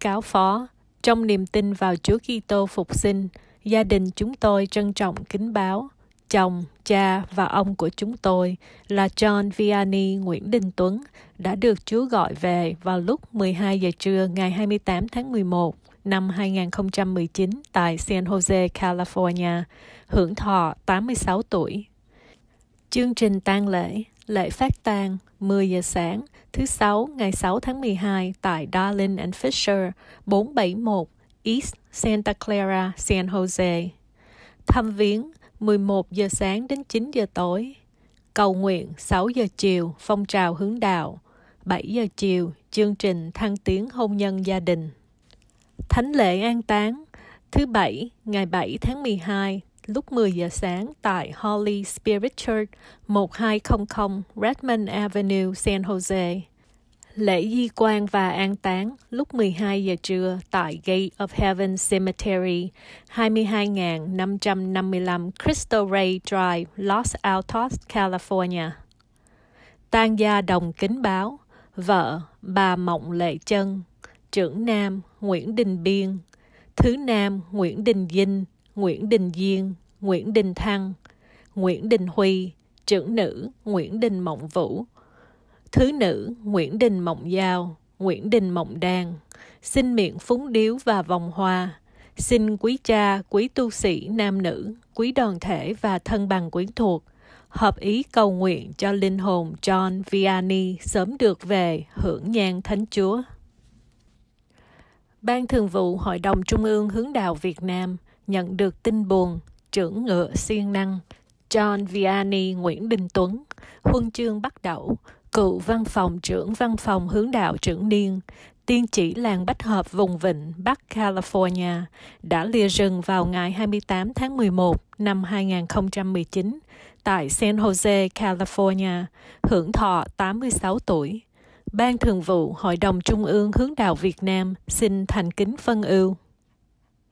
cáo phó trong niềm tin vào Chúa Kitô phục sinh, gia đình chúng tôi trân trọng kính báo chồng, cha và ông của chúng tôi là John Vianney Nguyễn Đình Tuấn đã được Chúa gọi về vào lúc 12 giờ trưa ngày 28 tháng 11 năm 2019 tại San Jose, California, hưởng thọ 86 tuổi. Chương trình tang lễ Lễ phát tang 10 giờ sáng, thứ Sáu ngày 6 tháng 12 tại Darling and Fisher, 471 East Santa Clara, San Jose. Thăm viếng 11 giờ sáng đến 9 giờ tối. Cầu nguyện 6 giờ chiều, phong trào hướng đạo. 7 giờ chiều, chương trình thăng tiến hôn nhân gia đình. Thánh lễ an táng thứ Bảy, ngày 7 tháng 12 lúc 10 giờ sáng tại Holy Spirit Church 1200 Redmond Avenue, San Jose. Lễ di quan và an táng lúc 12 giờ trưa tại Gate of Heaven Cemetery, 22.555 Crystal Ray Drive, Los Altos, California. Tang gia đồng kính báo, vợ bà Mộng Lệ Chân, trưởng nam Nguyễn Đình Biên, thứ nam Nguyễn Đình Dinh, Nguyễn Đình Duyên, Nguyễn Đình Thăng, Nguyễn Đình Huy, trưởng nữ Nguyễn Đình Mộng Vũ, thứ nữ Nguyễn Đình Mộng Giao, Nguyễn Đình Mộng Đan, xin miệng phúng điếu và vòng hoa, xin quý cha, quý tu sĩ nam nữ, quý đoàn thể và thân bằng quyến thuộc, hợp ý cầu nguyện cho linh hồn John Vianney sớm được về hưởng nhan Thánh Chúa. Ban Thường vụ Hội đồng Trung ương Hướng đạo Việt Nam – nhận được tin buồn, trưởng ngựa siêng năng, John Vianney Nguyễn Đình Tuấn, huân chương bắt đẩu, cựu văn phòng trưởng văn phòng hướng đạo trưởng niên, tiên chỉ làng Bách Hợp vùng Vịnh, Bắc California, đã lìa rừng vào ngày 28 tháng 11 năm 2019 tại San Jose, California, hưởng thọ 86 tuổi. Ban Thường vụ Hội đồng Trung ương Hướng đạo Việt Nam xin thành kính phân ưu.